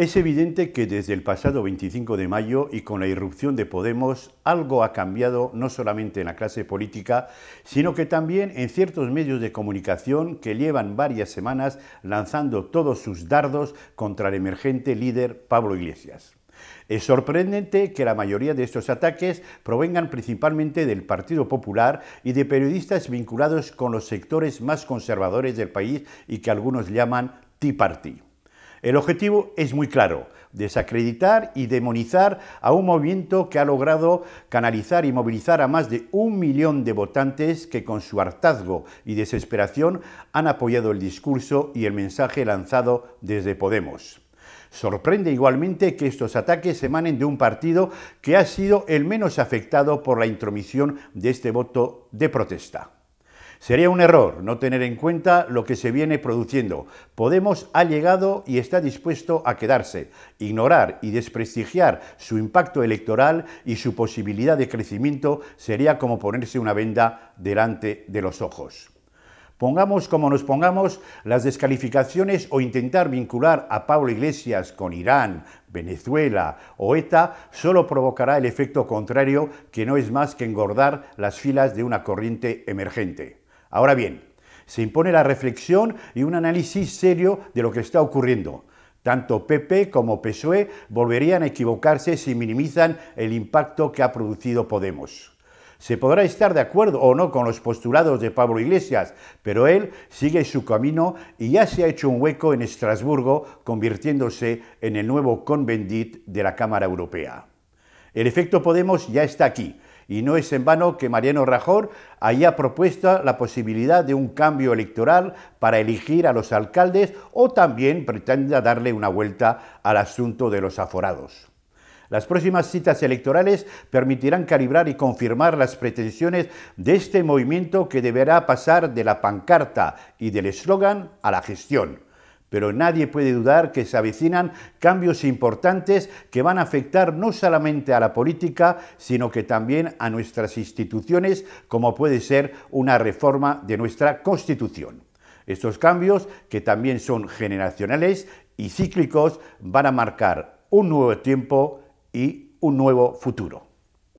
Es evidente que desde el pasado 25 de mayo y con la irrupción de Podemos algo ha cambiado no solamente en la clase política, sino que también en ciertos medios de comunicación que llevan varias semanas lanzando todos sus dardos contra el emergente líder Pablo Iglesias. Es sorprendente que la mayoría de estos ataques provengan principalmente del Partido Popular y de periodistas vinculados con los sectores más conservadores del país y que algunos llaman Tea Party. El objetivo es muy claro, desacreditar y demonizar a un movimiento que ha logrado canalizar y movilizar a más de un millón de votantes que con su hartazgo y desesperación han apoyado el discurso y el mensaje lanzado desde Podemos. Sorprende igualmente que estos ataques emanen de un partido que ha sido el menos afectado por la intromisión de este voto de protesta. Sería un error no tener en cuenta lo que se viene produciendo. Podemos ha llegado y está dispuesto a quedarse. Ignorar y desprestigiar su impacto electoral y su posibilidad de crecimiento sería como ponerse una venda delante de los ojos. Pongamos como nos pongamos las descalificaciones o intentar vincular a Pablo Iglesias con Irán, Venezuela o ETA solo provocará el efecto contrario que no es más que engordar las filas de una corriente emergente. Ahora bien, se impone la reflexión y un análisis serio de lo que está ocurriendo. Tanto PP como PSOE volverían a equivocarse si minimizan el impacto que ha producido Podemos. Se podrá estar de acuerdo o no con los postulados de Pablo Iglesias, pero él sigue su camino y ya se ha hecho un hueco en Estrasburgo, convirtiéndose en el nuevo convendit de la Cámara Europea. El efecto Podemos ya está aquí y no es en vano que Mariano Rajoy haya propuesto la posibilidad de un cambio electoral para elegir a los alcaldes o también pretenda darle una vuelta al asunto de los aforados. Las próximas citas electorales permitirán calibrar y confirmar las pretensiones de este movimiento que deberá pasar de la pancarta y del eslogan a la gestión pero nadie puede dudar que se avecinan cambios importantes que van a afectar no solamente a la política, sino que también a nuestras instituciones, como puede ser una reforma de nuestra Constitución. Estos cambios, que también son generacionales y cíclicos, van a marcar un nuevo tiempo y un nuevo futuro.